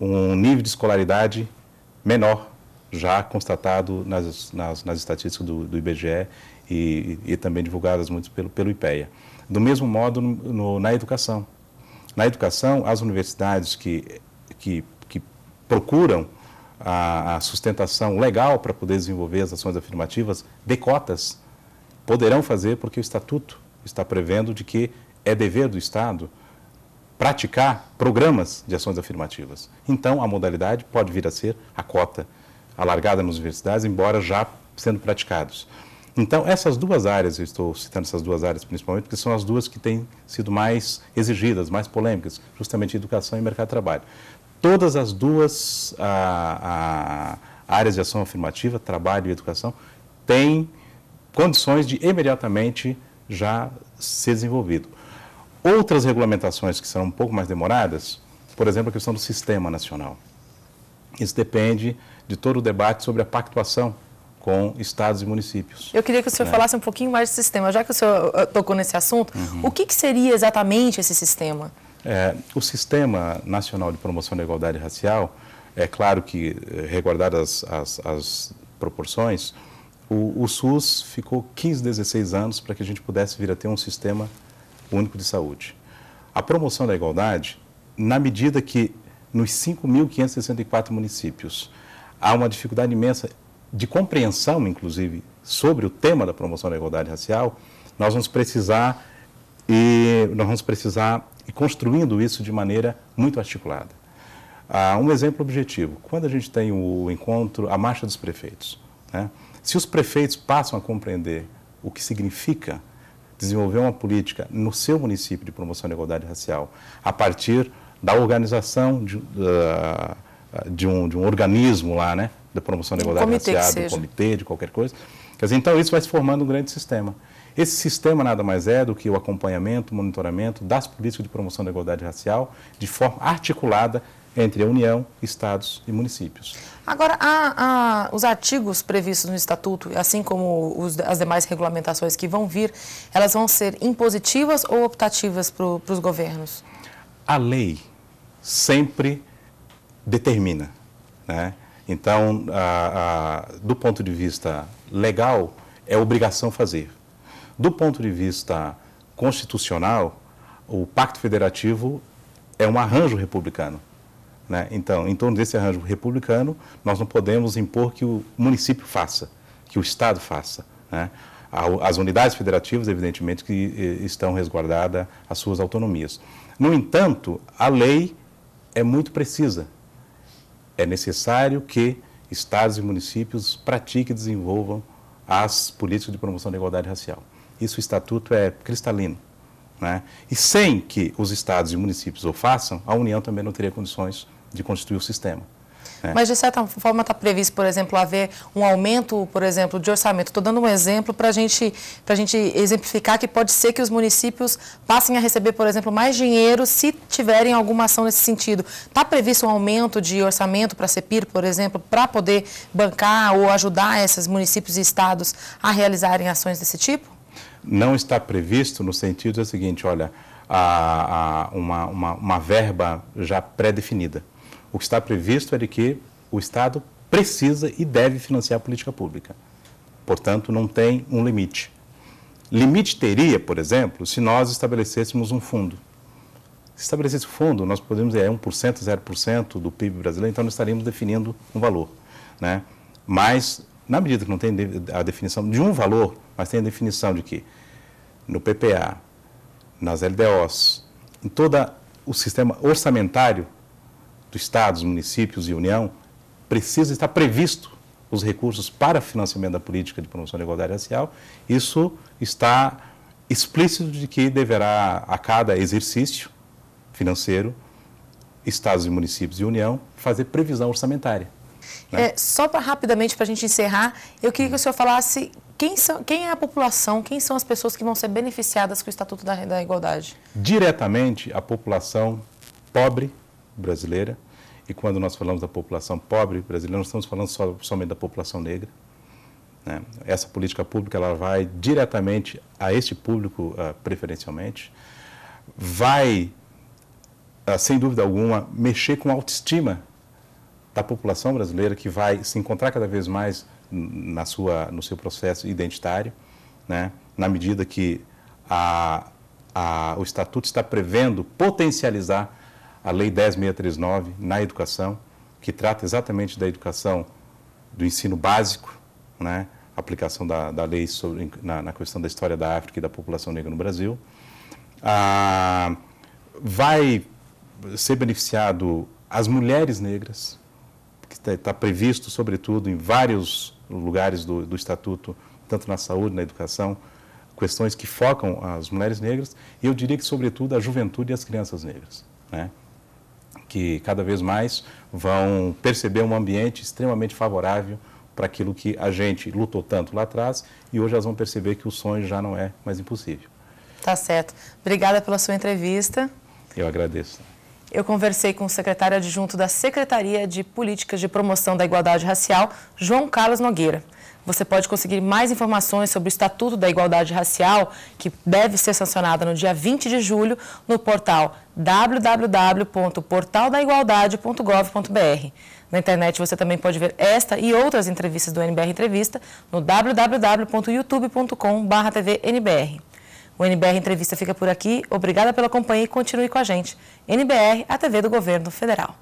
um nível de escolaridade menor, já constatado nas, nas, nas estatísticas do, do IBGE e, e, também divulgadas muito pelo, pelo IPEA. Do mesmo modo, no, na educação. Na educação, as universidades que, que, que procuram a, a, sustentação legal para poder desenvolver as ações afirmativas de cotas, poderão fazer porque o Estatuto está prevendo de que é dever do Estado praticar programas de ações afirmativas. Então, a modalidade pode vir a ser a cota alargada nas universidades, embora já sendo praticados. Então, essas duas áreas, eu estou citando essas duas áreas principalmente, porque são as duas que têm sido mais exigidas, mais polêmicas, justamente educação e mercado de trabalho. Todas as duas a, a, áreas de ação afirmativa, trabalho e educação, têm condições de imediatamente já ser desenvolvido. Outras regulamentações que serão um pouco mais demoradas, por exemplo, a questão do sistema nacional. Isso depende de todo o debate sobre a pactuação com estados e municípios. Eu queria que o senhor né? falasse um pouquinho mais do sistema, já que o senhor eh, tocou nesse assunto. Uhum. O que, que, seria exatamente esse sistema? É, o Sistema Nacional de Promoção da Igualdade Racial, é claro que, eh, reguardadas as, as, proporções, o, o SUS ficou 15, 16 anos para que a gente pudesse vir a ter um sistema único de saúde. A promoção da igualdade, na medida que nos 5.564 municípios há uma dificuldade imensa de compreensão, inclusive, sobre o tema da promoção da igualdade racial, nós vamos precisar e nós vamos precisar ir construindo isso de maneira muito articulada. Ah, um exemplo objetivo: quando a gente tem o encontro, a marcha dos prefeitos, né? se os prefeitos passam a compreender o que significa desenvolver uma política no seu município de promoção da igualdade racial a partir da organização de, ah, de, um, de um organismo lá, né? Da promoção da igualdade comitê racial, do comitê, de qualquer coisa. Quer dizer, então isso vai se formando um grande sistema. Esse sistema nada mais é do que o acompanhamento, o monitoramento das políticas de promoção da igualdade racial de forma articulada entre a União, Estados e municípios. Agora, há, há, os artigos previstos no Estatuto, assim como os, as demais regulamentações que vão vir, elas vão ser impositivas ou optativas para os governos? A lei sempre determina. Né? Então, a, a, do ponto de vista legal, é obrigação fazer. Do ponto de vista constitucional, o Pacto Federativo é um arranjo republicano. Né? Então, em torno desse arranjo republicano, nós não podemos impor que o município faça, que o Estado faça. Né? As unidades federativas, evidentemente, que estão resguardadas as suas autonomias. No entanto, a lei é muito precisa. É necessário que estados e municípios pratiquem e desenvolvam as políticas de promoção da igualdade racial. Isso o estatuto é cristalino. Né? E sem que os estados e municípios o façam, a União também não teria condições de constituir o sistema. É. Mas, de certa forma, está previsto, por exemplo, haver um aumento, por exemplo, de orçamento. Estou dando um exemplo para gente, a gente exemplificar que pode ser que os municípios passem a receber, por exemplo, mais dinheiro se tiverem alguma ação nesse sentido. Está previsto um aumento de orçamento para a CEPIR, por exemplo, para poder bancar ou ajudar esses municípios e estados a realizarem ações desse tipo? Não está previsto no sentido é o seguinte, olha, a, a, uma, uma, uma verba já pré-definida. O que está previsto é de que o Estado precisa e deve financiar a política pública. Portanto, não tem um limite. Limite teria, por exemplo, se nós estabelecêssemos um fundo. Se estabelecesse fundo, nós podemos dizer é 1%, 0% do PIB brasileiro, então nós estaríamos definindo um valor. Né? Mas, na medida que não tem a definição de um valor, mas tem a definição de que no PPA, nas LDOs, em todo o sistema orçamentário, do Estado, municípios e União, precisa estar previsto os recursos para financiamento da política de promoção da igualdade racial. Isso está explícito de que deverá, a cada exercício financeiro, estados e municípios e União, fazer previsão orçamentária. Né? É, só pra, rapidamente, para a gente encerrar, eu queria que o senhor falasse quem, são, quem é a população, quem são as pessoas que vão ser beneficiadas com o Estatuto da, da Igualdade? Diretamente, a população pobre brasileira, e quando nós falamos da população pobre brasileira, não estamos falando só, somente da população negra. Né? Essa política pública ela vai diretamente a este público uh, preferencialmente, vai, uh, sem dúvida alguma, mexer com a autoestima da população brasileira que vai se encontrar cada vez mais na sua, no seu processo identitário, né? na medida que a, a, o estatuto está prevendo potencializar a Lei 10.639 na educação, que trata exatamente da educação do ensino básico, né? aplicação da, da lei sobre, na, na, questão da história da África e da população negra no Brasil. Ah, vai ser beneficiado as mulheres negras, que está tá previsto, sobretudo, em vários lugares do, do Estatuto, tanto na saúde, na educação, questões que focam as mulheres negras, e eu diria que, sobretudo, a juventude e as crianças negras. Né? que cada vez mais vão perceber um ambiente extremamente favorável para aquilo que a gente lutou tanto lá atrás e hoje elas vão perceber que o sonho já não é mais impossível. Tá certo. Obrigada pela sua entrevista. Eu agradeço eu conversei com o secretário adjunto da Secretaria de Políticas de Promoção da Igualdade Racial, João Carlos Nogueira. Você pode conseguir mais informações sobre o Estatuto da Igualdade Racial, que deve ser sancionado no dia 20 de julho, no portal www.portaldaigualdade.gov.br. Na internet você também pode ver esta e outras entrevistas do NBR Entrevista no www.youtube.com.br. O NBR Entrevista fica por aqui. Obrigada pela companhia e continue com a gente. NBR, a TV do Governo Federal.